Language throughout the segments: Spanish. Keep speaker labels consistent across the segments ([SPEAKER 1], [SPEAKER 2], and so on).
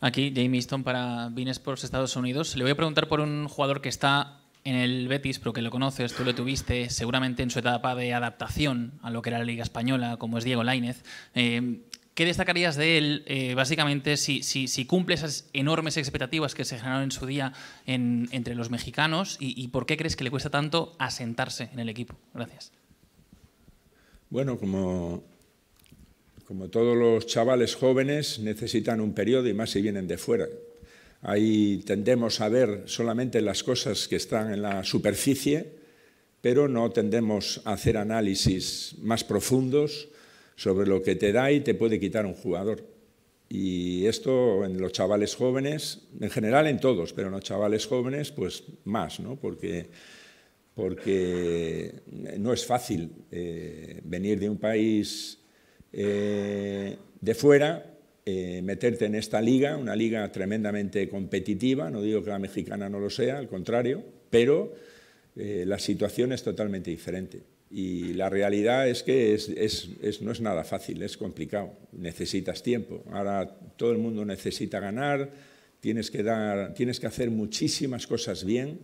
[SPEAKER 1] Aquí, Jamie Stone para Bean Sports Estados Unidos. Le voy a preguntar por un jugador que está en el Betis, pero que lo conoces, tú lo tuviste seguramente en su etapa de adaptación a lo que era la Liga Española, como es Diego Lainez. Eh, ¿Qué destacarías de él, eh, básicamente, si, cumple esas enormes expectativas que se generaron en su día entre los mexicanos y, y, por qué crees que le cuesta tanto asentarse en el equipo? Gracias.
[SPEAKER 2] Bueno, como como todos los chavales jóvenes, necesitan un periodo y más si vienen de fuera. Ahí tendemos a ver solamente las cosas que están en la superficie, pero no tendemos a hacer análisis más profundos sobre lo que te da y te puede quitar un jugador. Y esto en los chavales jóvenes, en general en todos, pero en los chavales jóvenes, pues más, ¿no? Porque porque no es fácil eh, venir de un país eh, de fuera, eh, meterte en esta liga, una liga tremendamente competitiva, no digo que la mexicana no lo sea, al contrario, pero eh, la situación es totalmente diferente. Y la realidad es que no es nada fácil, es complicado, necesitas tiempo. Ahora todo el mundo necesita ganar, tienes que, dar, tienes que hacer muchísimas cosas bien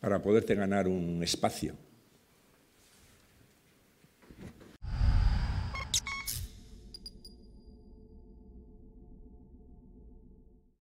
[SPEAKER 2] para poderte ganar un espacio.